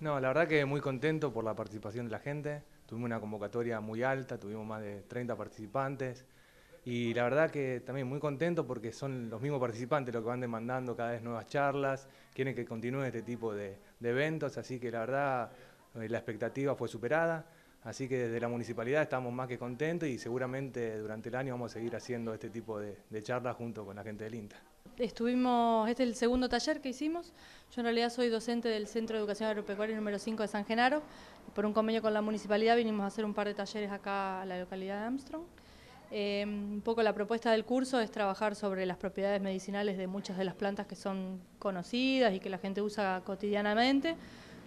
No, la verdad que muy contento por la participación de la gente. Tuvimos una convocatoria muy alta, tuvimos más de 30 participantes. Y la verdad que también muy contento porque son los mismos participantes los que van demandando cada vez nuevas charlas, quieren que continúe este tipo de, de eventos, así que la verdad eh, la expectativa fue superada. Así que desde la municipalidad estamos más que contentos y seguramente durante el año vamos a seguir haciendo este tipo de, charlas junto con la gente del INTA. Estuvimos, este es el segundo taller que hicimos. Yo en realidad soy docente del Centro de Educación Agropecuaria número 5 de San Genaro. Por un convenio con la municipalidad vinimos a hacer un par de talleres acá a la localidad de Armstrong. Eh, un poco la propuesta del curso es trabajar sobre las propiedades medicinales de muchas de las plantas que son conocidas y que la gente usa cotidianamente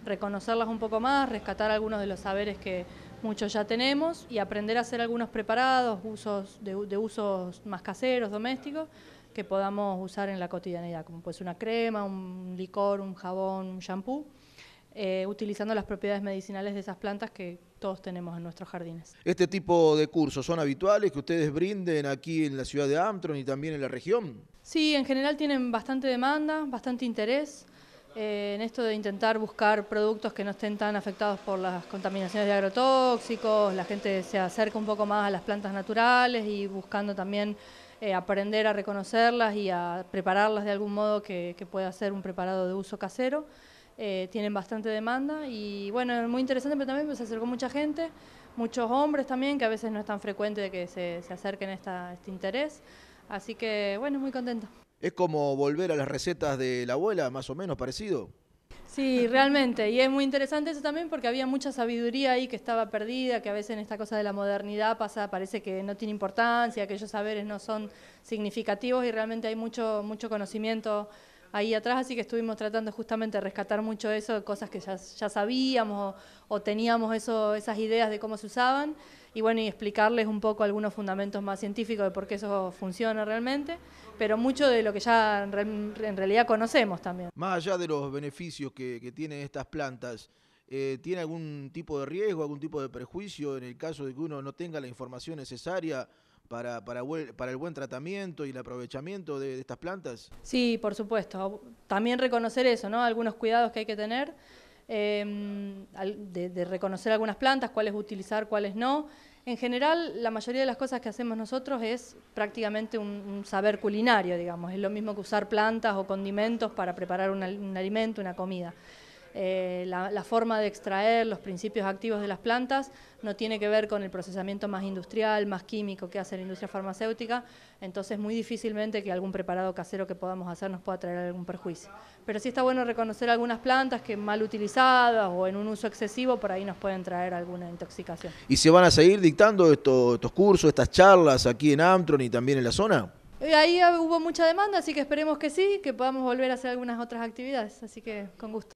reconocerlas un poco más, rescatar algunos de los saberes que muchos ya tenemos y aprender a hacer algunos preparados usos de, usos más caseros, domésticos, que podamos usar en la cotidianidad, como pues una crema, un licor, un jabón, un shampoo. Eh, utilizando las propiedades medicinales de esas plantas que todos tenemos en nuestros jardines. ¿Este tipo de cursos son habituales que ustedes brinden aquí en la ciudad de Amtron y también en la región? Sí, en general tienen bastante demanda, bastante interés. Eh, en esto de intentar buscar productos que no estén tan afectados por las contaminaciones de agrotóxicos, la gente se acerca un poco más a las plantas naturales y buscando también eh, aprender a reconocerlas y a prepararlas de algún modo que, pueda ser un preparado de uso casero. Eh, tienen bastante demanda y bueno, es muy interesante, pero también pues, se acercó mucha gente, muchos hombres también, que a veces no es tan frecuente que se, acerquen a, este interés. Así que bueno, muy contenta. ¿Es como volver a las recetas de la abuela, más o menos parecido? Sí, realmente. Y es muy interesante eso también porque había mucha sabiduría ahí que estaba perdida, que a veces en esta cosa de la modernidad pasa, parece que no tiene importancia, que esos saberes no son significativos y realmente hay mucho, mucho conocimiento ahí atrás, así que estuvimos tratando justamente de rescatar mucho eso, cosas que ya, sabíamos o, teníamos esas ideas de cómo se usaban, y bueno, y explicarles un poco algunos fundamentos más científicos de por qué eso funciona realmente, pero mucho de lo que ya en, realidad conocemos también. Más allá de los beneficios que, tienen estas plantas, eh, ¿tiene algún tipo de riesgo, algún tipo de perjuicio en el caso de que uno no tenga la información necesaria? para, para, el buen tratamiento y el aprovechamiento de, estas plantas? Sí, por supuesto. También reconocer eso, ¿no? Algunos cuidados que hay que tener, em, de, reconocer algunas plantas, cuáles utilizar, cuáles no. En general, la mayoría de las cosas que hacemos nosotros es prácticamente un, saber culinario, digamos. Es lo mismo que usar plantas o condimentos para preparar un alimento, una comida. Eh, la, forma de extraer los principios activos de las plantas no tiene que ver con el procesamiento más industrial, más químico que hace la industria farmacéutica, entonces muy difícilmente que algún preparado casero que podamos hacer nos pueda traer algún perjuicio. Pero sí está bueno reconocer algunas plantas que mal utilizadas o en un uso excesivo por ahí nos pueden traer alguna intoxicación. ¿Y se van a seguir dictando estos, estos cursos, estas charlas aquí en Amtron y también en la zona? ahí hubo mucha demanda, así que esperemos que sí, que podamos volver a hacer algunas otras actividades. Así que con gusto.